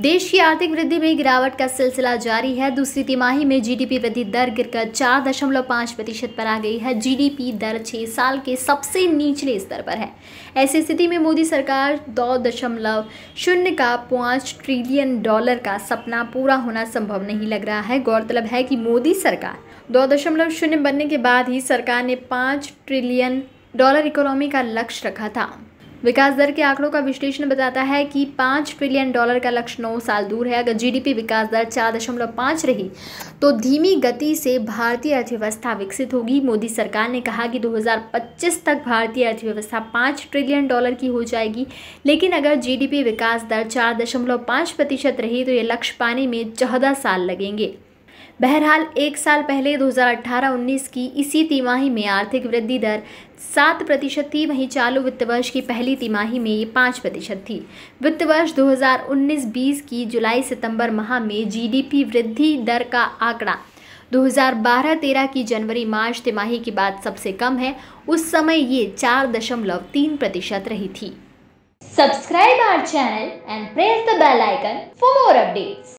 देश की आर्थिक वृद्धि में गिरावट का सिलसिला जारी है दूसरी तिमाही में जीडीपी वृद्धि दर गिरकर चार दशमलव पाँच प्रतिशत पर आ गई है जीडीपी दर छः साल के सबसे निचले स्तर पर है ऐसी स्थिति में मोदी सरकार दो दशमलव शून्य का पाँच ट्रिलियन डॉलर का सपना पूरा होना संभव नहीं लग रहा है गौरतलब है कि मोदी सरकार दो दशमलव शून्य बनने के बाद ही सरकार ने पाँच ट्रिलियन डॉलर इकोनॉमी का लक्ष्य रखा था विकास दर के आंकड़ों का विश्लेषण बताता है कि पाँच ट्रिलियन डॉलर का लक्ष्य नौ साल दूर है अगर जीडीपी विकास दर चार दशमलव पाँच रही तो धीमी गति से भारतीय अर्थव्यवस्था विकसित होगी मोदी सरकार ने कहा कि 2025 तक भारतीय अर्थव्यवस्था पाँच ट्रिलियन डॉलर की हो जाएगी लेकिन अगर जीडीपी विकास दर चार दशमलव पाँच प्रतिशत रही तो ये लक्ष्य पाने में चौदह साल लगेंगे बहरहाल एक साल पहले 2018-19 की इसी तिमाही में आर्थिक वृद्धि दर सात प्रतिशत थी वहीं चालू वित्त वर्ष की पहली तिमाही में ये पाँच प्रतिशत थी वित्त वर्ष 2019-20 की जुलाई सितंबर माह में जीडीपी वृद्धि दर का आंकड़ा 2012-13 की जनवरी मार्च तिमाही की बात सबसे कम है उस समय ये चार दशमलव तीन प्रतिशत रही थी subscribe our channel and press the bell icon for more updates.